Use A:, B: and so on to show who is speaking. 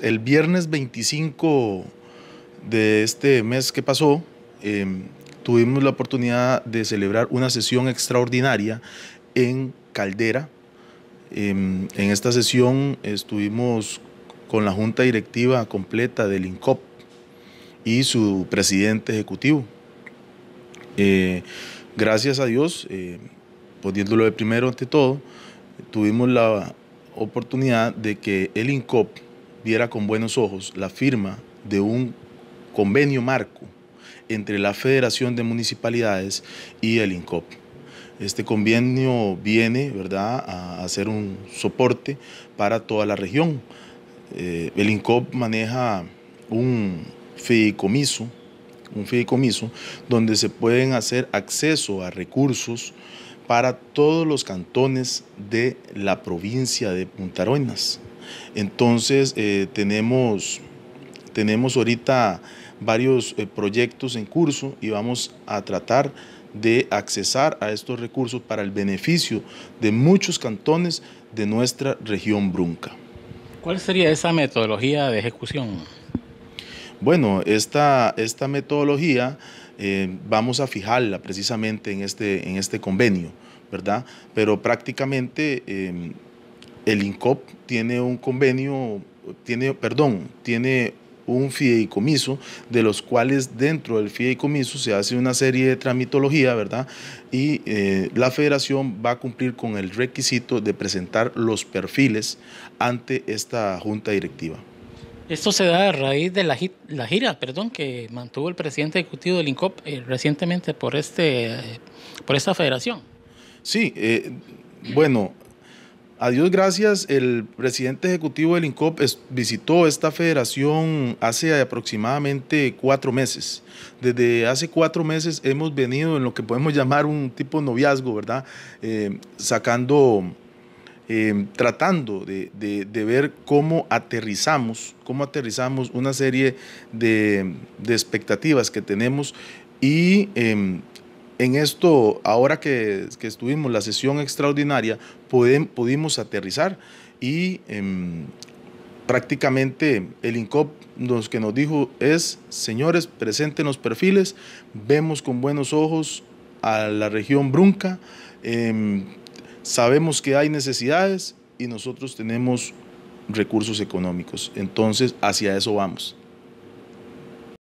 A: El viernes 25 de este mes que pasó, em, tuvimos la oportunidad de celebrar una sesión extraordinaria en Caldera. Em, en esta sesión estuvimos con la junta directiva completa del INCOP y su presidente ejecutivo. Eh, gracias a Dios, em, poniéndolo de primero ante todo, tuvimos la oportunidad de que el INCOP con buenos ojos la firma de un convenio marco entre la Federación de Municipalidades y el INCOP. Este convenio viene ¿verdad? a hacer un soporte para toda la región. Eh, el INCOP maneja un fideicomiso, un donde se pueden hacer acceso a recursos para todos los cantones de la provincia de Puntaroinas. Entonces eh, tenemos, tenemos ahorita varios eh, proyectos en curso y vamos a tratar de accesar a estos recursos para el beneficio de muchos cantones de nuestra región brunca. ¿Cuál sería esa metodología de ejecución? Bueno, esta, esta metodología eh, vamos a fijarla precisamente en este, en este convenio, ¿verdad? Pero prácticamente em, el INCOP tiene un convenio, tiene, perdón, tiene un fideicomiso, de los cuales dentro del fideicomiso se hace una serie de tramitología, ¿verdad? Y eh, la federación va a cumplir con el requisito de presentar los perfiles ante esta junta directiva. Esto se da a raíz de la, gira perdón, que mantuvo el presidente ejecutivo del INCOP eh, recientemente por, este, por esta federación. Sí, eh, bueno, a Dios gracias, el presidente ejecutivo del INCOP visitó esta federación hace aproximadamente cuatro meses. Desde hace cuatro meses hemos venido en lo que podemos llamar un tipo noviazgo, ¿verdad? Eh, sacando, eh, tratando de, ver cómo aterrizamos, cómo aterrizamos una serie de, expectativas que tenemos y em, en esto, ahora que, que estuvimos la sesión extraordinaria, pudimos aterrizar y em, prácticamente el INCOP que nos dijo es, señores, presenten los perfiles, vemos con buenos ojos a la región brunca, em, sabemos que hay necesidades y nosotros tenemos recursos económicos. Entonces, hacia eso vamos.